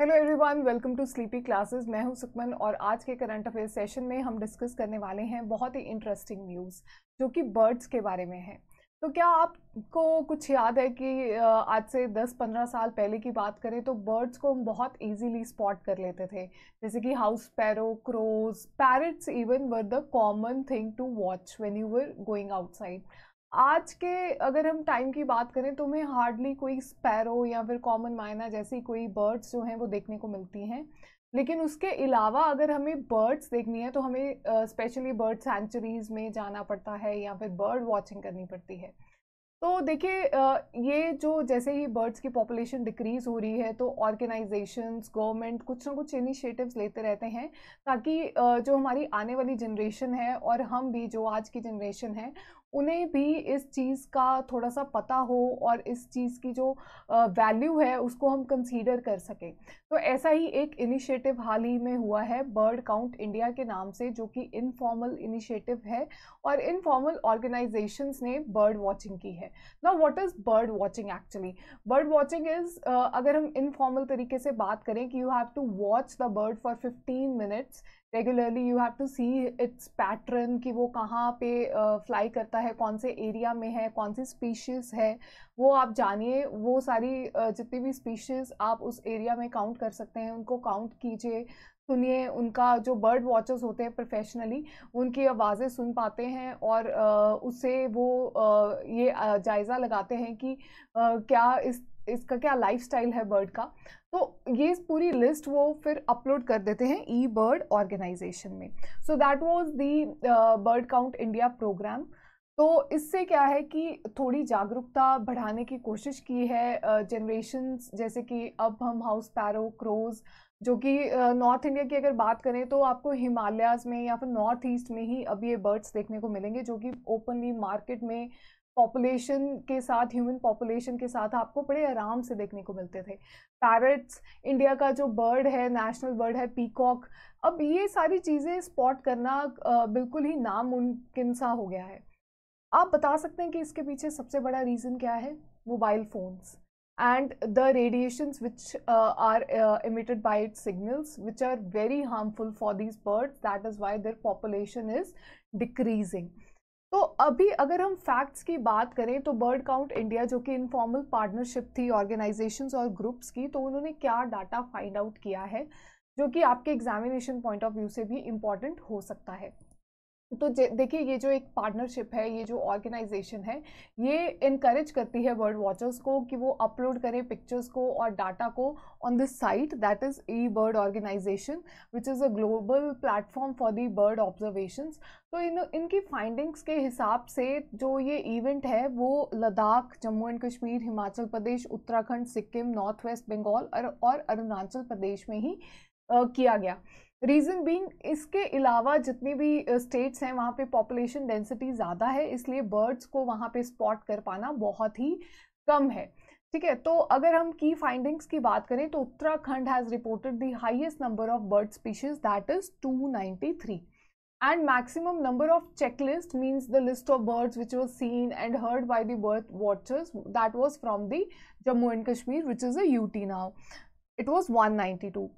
Hello everyone welcome to sleepy classes मैं हूं सुकमन और आज के करंट अफेयर सेशन में हम डिस्कस करने वाले हैं बहुत ही इंटरेस्टिंग न्यूज़ जो कि बर्ड्स के बारे में है तो क्या आपको कुछ याद है कि आज से 10-15 साल पहले की बात करें तो बर्ड्स को हम बहुत इजीली स्पॉट कर लेते थे जैसे कि house sparrow crows parrots even were the common thing to watch when you were going outside आज के अगर हम टाइम की बात करें तो हमें हार्डली कोई स्पैरो या फिर कॉमन मायना जैसी कोई बर्ड्स जो हैं वो देखने को मिलती हैं लेकिन उसके अलावा अगर हमें बर्ड्स देखनी है तो हमें स्पेशली बर्ड सेंचुरीज़ में जाना पड़ता है या फिर बर्ड वॉचिंग करनी पड़ती है तो देखिए ये जो जैसे ही बर्ड्स की पॉपुलेशन डिक्रीज़ हो रही है तो ऑर्गेनाइजेशंस गवर्नमेंट कुछ ना कुछ इनिशिएटिव्स लेते रहते हैं ताकि जो हमारी आने वाली जनरेशन है और हम भी जो आज की जनरेशन है उन्हें भी इस चीज़ का थोड़ा सा पता हो और इस चीज़ की जो वैल्यू है उसको हम कंसीडर कर सकें तो ऐसा ही एक इनिशिएटिव हाल ही में हुआ है बर्ड काउंट इंडिया के नाम से जो कि इनफॉर्मल इनिशिएटिव है और इनफॉर्मल ऑर्गेनाइजेशंस ने बर्ड वॉचिंग की है ना what is bird watching actually bird watching is अगर हम इनफॉर्मल तरीके से बात करें कि you have to watch the bird for fifteen minutes regularly you have to see its pattern कि वो कहाँ पे फ्लाई uh, करता है कौन से एरिया में है कौन सी स्पीशीज़ है वो आप जानिए वो सारी uh, जितनी भी स्पीशीज़ आप उस एरिया में काउंट कर सकते हैं उनको काउंट कीजिए सुनिए उनका जो बर्ड वॉचर्स होते हैं प्रोफेशनली उनकी आवाज़ें सुन पाते हैं और उससे वो ये जायज़ा लगाते हैं कि क्या इस इसका क्या लाइफस्टाइल है बर्ड का तो ये पूरी लिस्ट वो फिर अपलोड कर देते हैं ई बर्ड ऑर्गेनाइजेशन में so that was the bird count India programme तो इससे क्या है कि थोड़ी जागरूकता बढ़ाने की कोशिश की है जनरेशन्स जैसे कि अब हम हाउस पैरो क्रोज़ जो कि नॉर्थ इंडिया की अगर बात करें तो आपको हिमालयाज़ में या फिर नॉर्थ ईस्ट में ही अब ये बर्ड्स देखने को मिलेंगे जो कि ओपनली मार्केट में पॉपुलेशन के साथ ह्यूमन पॉपुलेशन के साथ आपको बड़े आराम से देखने को मिलते थे पैरट्स इंडिया का जो बर्ड है नेशनल बर्ड है पीकॉक अब ये सारी चीज़ें स्पॉट करना बिल्कुल ही नामुमकिन सा हो गया है आप बता सकते हैं कि इसके पीछे सबसे बड़ा रीज़न क्या है mobile phones and the radiations which are emitted by it signals which are very harmful for these birds that is why their population is decreasing तो अभी अगर हम फैक्ट्स की बात करें तो बर्ड काउंट इंडिया जो कि इनफॉर्मल पार्टनरशिप थी ऑर्गेनाइजेशंस और ग्रुप्स की तो उन्होंने क्या डाटा फाइंड आउट किया है जो कि आपके एग्जामिनेशन पॉइंट ऑफ व्यू से भी इम्पॉर्टेंट हो सकता है तो देखिए ये जो एक पार्टनरशिप है ये जो ऑर्गेनाइजेशन है ये इनक्रेज करती है बर्ड वॉचर्स को कि वो अपलोड करें पिक्चर्स को और डाटा को on this site that is e bird organisation which is a global platform for the bird observations तो इन इनकी फाइंडिंग्स के हिसाब से जो ये इवेंट है वो Ladakh Jammu and Kashmir Himachal Pradesh Uttarakhand Sikkim north west Bengal और अरुणाचल प्रदेश में ही किया गया रीज़न बीइंग इसके अलावा जितने भी स्टेट्स हैं वहाँ पे पॉपुलेशन डेंसिटी ज़्यादा है इसलिए बर्ड्स को वहाँ पे स्पॉट कर पाना बहुत ही कम है ठीक है तो अगर हम की फाइंडिंग्स की बात करें तो Uttarakhand has reported the highest number of bird species that is two ninety three and maximum number of checklist means the list of birds which was seen and heard by the bird watchers that was from the Jammu and Kashmir which is a you know it was one ninety two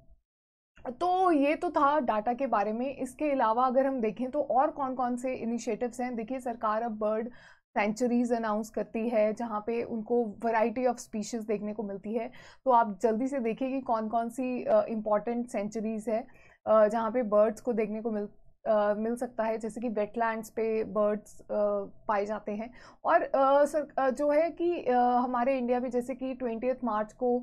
तो ये तो था data के बारे में इसके अलावा अगर हम देखें तो और कौन कौन से इनिशिएटिव्स हैं देखिए सरकार अब बर्ड सेंचुरीज अनाउंस करती है जहाँ पे उनको वैरायटी ऑफ स्पीशीज़ देखने को मिलती है तो आप जल्दी से देखिए कि कौन कौन सी इम्पॉर्टेंट सेंचुरीज़ है जहाँ पे बर्ड्स को देखने को मिल मिल सकता है जैसे कि वेटलैंड्स पे बर्ड्स पाए जाते हैं और सर जो है कि हमारे इंडिया में जैसे कि ट्वेंटी मार्च को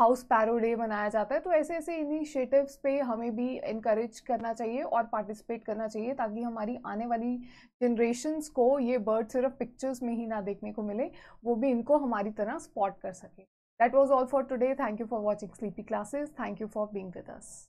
हाउस पैरो डे मनाया जाता है तो ऐसे ऐसे इनिशिएटिव्स पे हमें भी इनक्रेज करना चाहिए और पार्टिसिपेट करना चाहिए ताकि हमारी आने वाली जनरेशन्स को ये बर्ड सिर्फ पिक्चर्स में ही ना देखने को मिले वो भी इनको हमारी तरह स्पॉट कर सकें That was all for today. Thank you for watching Sleepy Classes. Thank you for being with us.